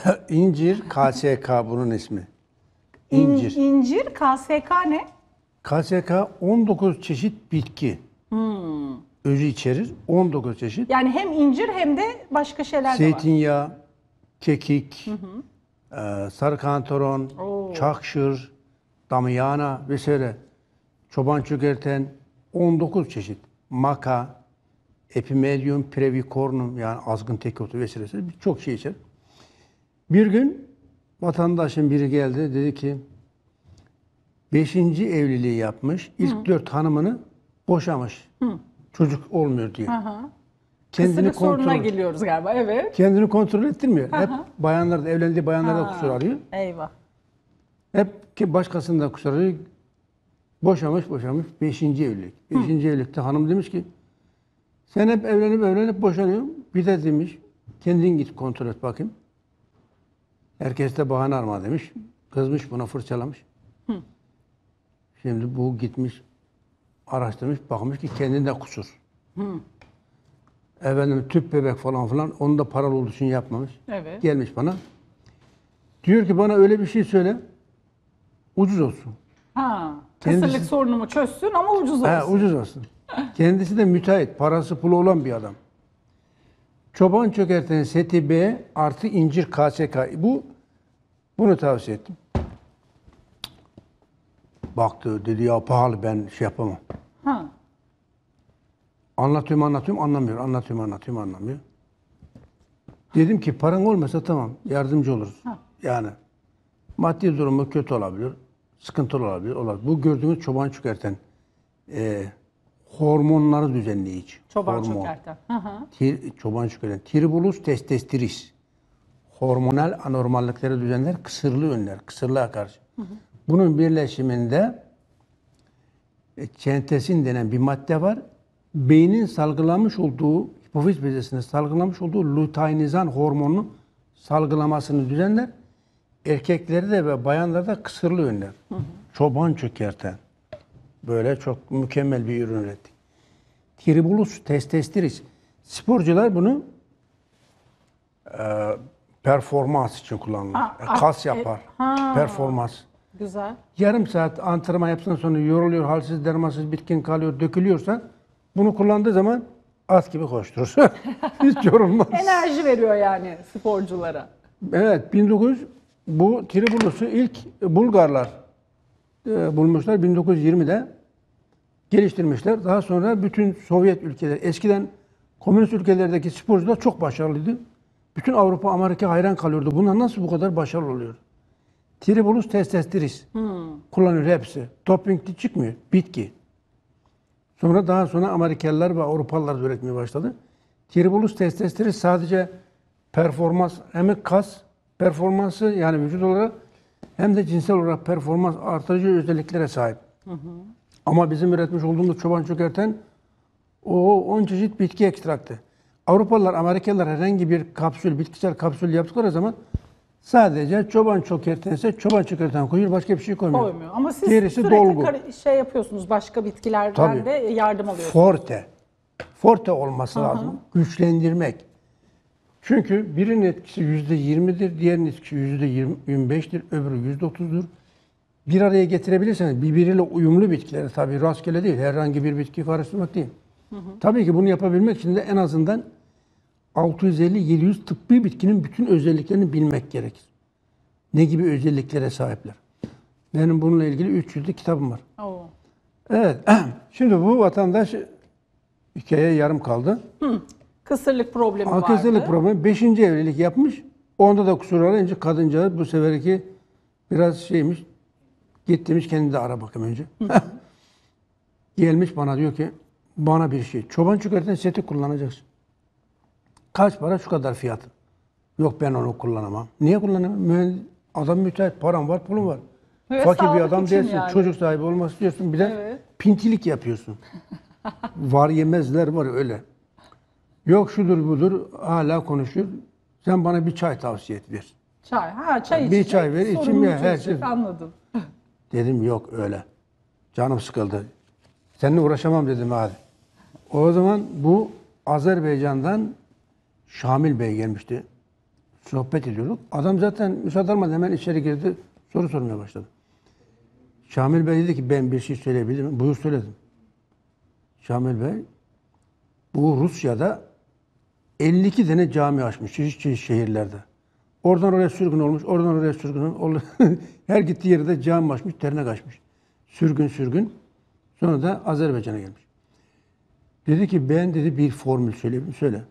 İncir KSK bunun ismi. İncir. İn, incir KSK ne? KSK 19 çeşit bitki. Hmm. Özü içerir 19 çeşit. Yani hem incir hem de başka şeyler Zeytinyağı, de var. Zeytinyağı, kekik, hı hı. E, sarı kantaron, Oo. çakşır, damyana vesaire. Çoban çökerten 19 çeşit. Maka, epimedium, previcornum yani azgın tek otu vesaire birçok şey içerir. Bir gün vatandaşın biri geldi dedi ki beşinci evliliği yapmış. ilk Hı. dört hanımını boşamış. Hı. Çocuk olmuyor diyor. Aha. Kendini Kısırlık sorununa kontrol, geliyoruz galiba. Evet. kendini kontrol ettirmiyor. Hep Aha. bayanlarda, evlendiği bayanlarda kusur arıyor. Eyvah. Hep ki başkasında kusur arıyor. Boşamış, boşamış. Beşinci evlilik. Beşinci evlilikte hanım demiş ki sen hep evlenip evlenip boşanıyorsun. Bir de demiş kendin git kontrol et bakayım. Herkes de bahane arma demiş. Kızmış buna fırçalamış. Hı. Şimdi bu gitmiş araştırmış bakmış ki kendinde kusur. Hı. Efendim tüp bebek falan filan onu da paralı olduğu için yapmamış. Evet. Gelmiş bana. Diyor ki bana öyle bir şey söyle. Ucuz olsun. Ha. Kendisi, Kısırlık sorunumu çözsün ama ucuz olsun. He, ucuz olsun. Kendisi de müteahhit. Parası pulu olan bir adam. Çoban çökerten seti B artı incir KSK. Bu bunu tavsiye ettim. Baktı dedi ya pahalı ben şey yapamam. Ha. Anlatıyorum anlatıyorum anlamıyor. Anlatıyorum anlatıyorum anlamıyor. Dedim ki paran olmasa tamam yardımcı oluruz. Ha. Yani maddi durumu kötü olabilir. Sıkıntılı olabilir. olabilir. Bu gördüğünüz çoban çökerten e, hormonları düzenleyici. Çoban hormon. çökerten. Tir, çoban çökerten. Tribulus testosteris, Hormonal anormallıkları düzenler, kısırlı önler, kısırlığa karşı. Hı hı. Bunun birleşiminde e, çentesin denen bir madde var. Beynin salgılamış olduğu, hipofiz bezesinde salgılamış olduğu luteinizan hormonunu salgılamasını düzenler. Erkekleri de ve bayanları da kısırlı önler. Hı hı. Çoban çökerten. Böyle çok mükemmel bir ürün ürettik. Tribulus testestiris. Sporcular bunu e, performans için kullanılır. Aa, Kas e, yapar. E, Performans. Güzel. Yarım saat antrenman yapsın sonra yoruluyor, halsiz, dermansız, bitkin kalıyor, dökülüyorsan bunu kullandığı zaman at gibi koşturur. Hiç yorulmaz. Enerji veriyor yani sporculara. Evet, 1900 bu Tribulus'u ilk Bulgarlar e, bulmuşlar. 1920'de geliştirmişler. Daha sonra bütün Sovyet ülkeleri, eskiden komünist ülkelerdeki sporcular çok başarılıydı. Bütün Avrupa, Amerika hayran kalıyordu. Bunlar nasıl bu kadar başarılı oluyor? Tribulus testestris hmm. kullanıyor hepsi. Dopingli çıkmıyor. Bitki. Sonra daha sonra Amerikalılar ve Avrupalılar üretmeye başladı. Tribulus testestris sadece performans, hem kas performansı yani vücut olarak hem de cinsel olarak performans artırıcı özelliklere sahip. Hı hı. Ama bizim üretmiş olduğumuz çoban çökerten o 10 çeşit bitki ekstraktı. Avrupalılar, Amerikalılar herhangi bir kapsül, bitkisel kapsül yaptıkları zaman sadece çoban çökertense çoban çökerten koyuyor, başka bir şey koymuyor. Koymuyor ama siz Gerisi dolgu. şey yapıyorsunuz, başka bitkilerden Tabii. de yardım alıyorsunuz. Forte. Forte olması hı hı. lazım. Güçlendirmek. Çünkü birinin etkisi yüzde yirmidir, diğerinin etkisi yüzde yirmi beştir, öbürü yüzde otuzdur. Bir araya getirebilirseniz birbiriyle uyumlu bitkileri tabii rastgele değil, herhangi bir bitki karıştırmak değil. Hı hı. Tabii ki bunu yapabilmek için de en azından 650-700 tıbbi bitkinin bütün özelliklerini bilmek gerekir. Ne gibi özelliklere sahipler? Benim bununla ilgili 300'lü kitabım var. Oo. Evet. Şimdi bu vatandaş hikaye yarım kaldı. Hı. Kısırlık problemi vardı. Kısırlık problemi. Beşinci evlilik yapmış. Onda da kusur arayınca kadınca bu seferki biraz şeymiş. Git demiş kendini de ara bakayım önce. Gelmiş bana diyor ki bana bir şey. Çoban çikolatanın seti kullanacaksın. Kaç para şu kadar fiyatı. Yok ben onu kullanamam. Niye kullanamam? adam müteahhit. Param var, pulum var. Ve Fakir bir adam değilsin. Yani. Çocuk sahibi olması diyorsun. Bir de evet. pintilik yapıyorsun. var yemezler var öyle. Yok şudur budur hala konuşur. Sen bana bir çay tavsiye et ver. Çay. Ha çay yani Bir çay ver içim ya her şey. Anladım. Dedim yok öyle. Canım sıkıldı. Seninle uğraşamam dedim hadi. O zaman bu Azerbaycan'dan Şamil Bey gelmişti. Sohbet ediyorduk. Adam zaten müsaade almadı hemen içeri girdi. Soru sormaya başladı. Şamil Bey dedi ki ben bir şey söyleyebilirim. Buyur söyledim. Şamil Bey bu Rusya'da 52 tane cami açmış çeşit çeşit şehirlerde. Oradan oraya sürgün olmuş, oradan oraya sürgün olmuş. Her gittiği yerde cami açmış, terine kaçmış. Sürgün sürgün. Sonra da Azerbaycan'a gelmiş. Dedi ki ben dedi bir formül söyleyeyim. Söyle.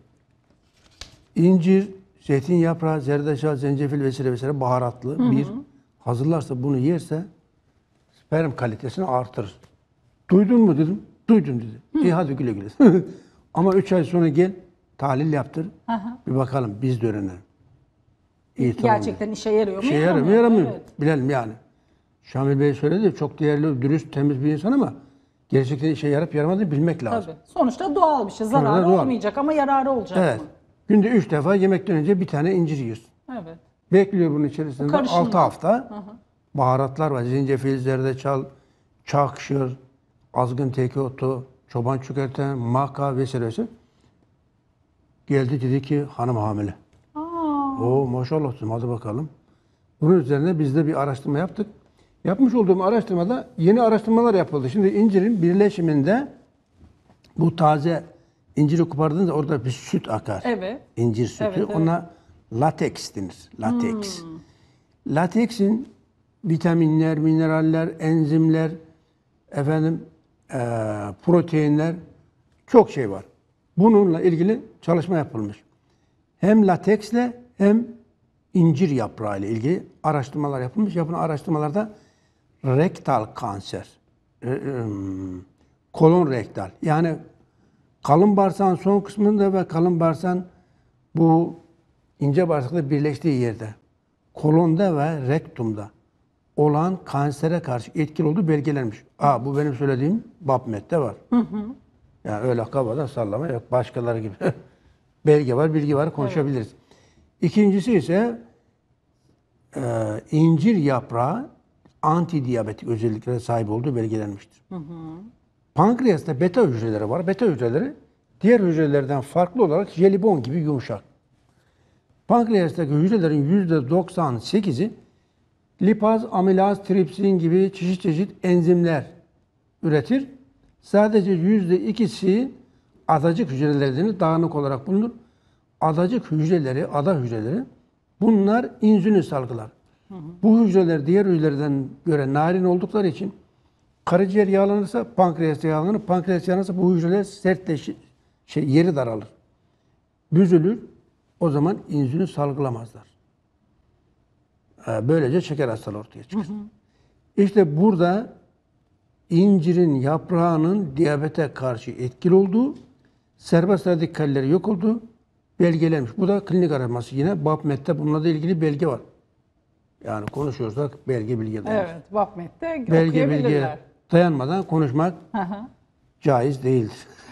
İncir, zeytin yaprağı, zerdeçal, zencefil vesaire vesaire baharatlı hı hı. bir hazırlarsa bunu yerse sperm kalitesini artırır. Duydun mu dedim. Duydum dedi. Hı. İyi hadi güle güle. Ama üç ay sonra gel Tahlil yaptır. Aha. Bir bakalım biz de öğrenelim. İyi, Gerçekten işe yarıyor mu? İşe yarıyor mu yaramıyor Evet. Bilelim yani. Şamil Bey söyledi çok değerli, dürüst, temiz bir insan ama gerçekten işe yarıp yaramadığını bilmek lazım. Tabii. Sonuçta doğal bir şey. Zararı doğal. olmayacak ama yararı olacak evet. mı? Günde üç defa yemekten önce bir tane incir yiyorsun. Evet. Bekliyor bunun içerisinde altı hafta. Hı Baharatlar var. Zencefil, zerdeçal, çakşır, azgın teke otu, çoban çikolata, maka vesaire vesaire. Geldi dedi ki hanım hamile. O maşallah dedim hadi bakalım. Bunun üzerine biz de bir araştırma yaptık. Yapmış olduğum araştırmada yeni araştırmalar yapıldı. Şimdi incirin birleşiminde bu taze inciri kopardığınızda orada bir süt akar. Evet. İncir sütü. Evet, evet. Ona lateks denir. Lateks. Hmm. Lateksin vitaminler, mineraller, enzimler, efendim e, proteinler çok şey var. Bununla ilgili çalışma yapılmış. Hem lateksle hem incir yaprağı ile ilgili araştırmalar yapılmış. Yapılan araştırmalarda rektal kanser, e, e, kolon rektal yani kalın bağırsağın son kısmında ve kalın bağırsağın bu ince bağırsakla birleştiği yerde kolonda ve rektumda olan kansere karşı etkili olduğu belgelenmiş. Aa, bu benim söylediğim BAPMET'te var. Hı hı. Yani öyle kabadan sallama yok. Başkaları gibi belge var, bilgi var konuşabiliriz. Evet. İkincisi ise e, incir yaprağı anti diyabetik özelliklere sahip olduğu belgelenmiştir. Hı hı. Pankreasta beta hücreleri var. Beta hücreleri diğer hücrelerden farklı olarak jelibon gibi yumuşak. Pankreastaki hücrelerin %98'i lipaz, amilaz, tripsin gibi çeşit çeşit enzimler üretir Sadece yüzde ikisi adacık hücrelerden dağınık olarak bulunur. Adacık hücreleri, ada hücreleri bunlar insülin salgılar. Hı hı. Bu hücreler diğer hücrelerden göre narin oldukları için karaciğer yağlanırsa pankreas yağlanır. Pankreas yağlanırsa bu hücreler sertleşir. Şey, yeri daralır. Büzülür. O zaman insülin salgılamazlar. Ee, böylece şeker hastalığı ortaya çıkar. Hı hı. İşte burada incirin yaprağının diyabete karşı etkili olduğu, serbest radikalleri yok olduğu belgelenmiş. Bu da klinik araması yine BAPMET'te bununla da ilgili belge var. Yani konuşuyorsak belge bilgi Evet, BAPMET'te belge bilgi dayanmadan konuşmak Aha. caiz değildir.